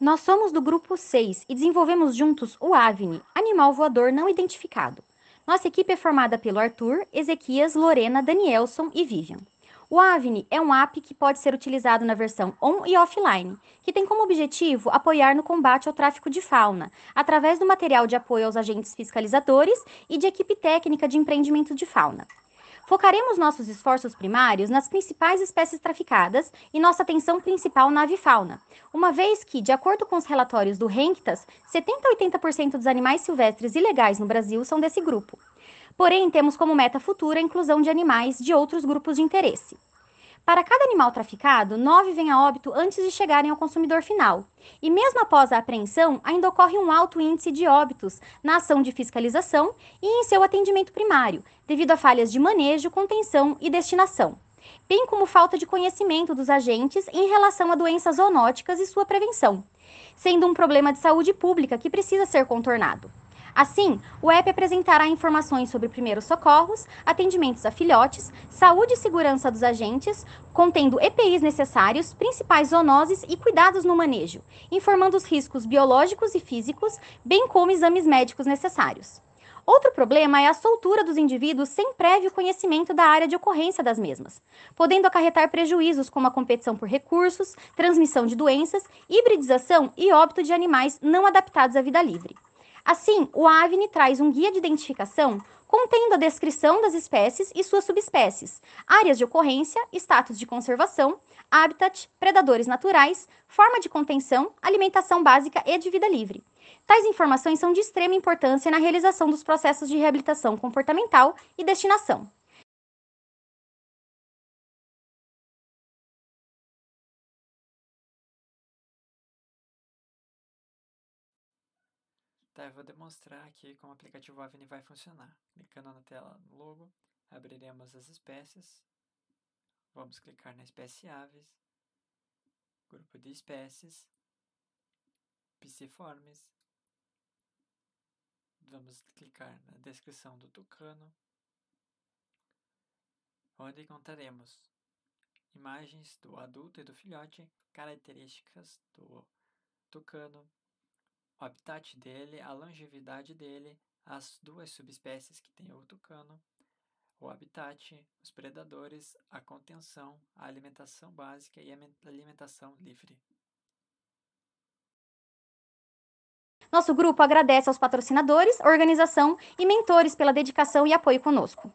Nós somos do grupo 6 e desenvolvemos juntos o AVNI, animal voador não identificado. Nossa equipe é formada pelo Arthur, Ezequias, Lorena, Danielson e Vivian. O AVNI é um app que pode ser utilizado na versão on e offline, que tem como objetivo apoiar no combate ao tráfico de fauna, através do material de apoio aos agentes fiscalizadores e de equipe técnica de empreendimento de fauna. Focaremos nossos esforços primários nas principais espécies traficadas e nossa atenção principal na avifauna, uma vez que, de acordo com os relatórios do Renctas, 70 a 80% dos animais silvestres ilegais no Brasil são desse grupo. Porém, temos como meta futura a inclusão de animais de outros grupos de interesse. Para cada animal traficado, nove vêm a óbito antes de chegarem ao consumidor final. E mesmo após a apreensão, ainda ocorre um alto índice de óbitos na ação de fiscalização e em seu atendimento primário, devido a falhas de manejo, contenção e destinação bem como falta de conhecimento dos agentes em relação a doenças zoonóticas e sua prevenção, sendo um problema de saúde pública que precisa ser contornado. Assim, o app apresentará informações sobre primeiros socorros, atendimentos a filhotes, saúde e segurança dos agentes, contendo EPIs necessários, principais zoonoses e cuidados no manejo, informando os riscos biológicos e físicos, bem como exames médicos necessários. Outro problema é a soltura dos indivíduos sem prévio conhecimento da área de ocorrência das mesmas, podendo acarretar prejuízos como a competição por recursos, transmissão de doenças, hibridização e óbito de animais não adaptados à vida livre. Assim, o AVNE traz um guia de identificação contendo a descrição das espécies e suas subespécies, áreas de ocorrência, status de conservação, habitat, predadores naturais, forma de contenção, alimentação básica e de vida livre. Tais informações são de extrema importância na realização dos processos de reabilitação comportamental e destinação. Tá, eu vou demonstrar aqui como o aplicativo Avni vai funcionar. Clicando na tela no logo, abriremos as espécies. Vamos clicar na espécie aves, grupo de espécies, pisciformes. Vamos clicar na descrição do tucano, onde encontraremos imagens do adulto e do filhote, características do tucano, o habitat dele, a longevidade dele, as duas subespécies que tem o tucano, o habitat, os predadores, a contenção, a alimentação básica e a alimentação livre. Nosso grupo agradece aos patrocinadores, organização e mentores pela dedicação e apoio conosco.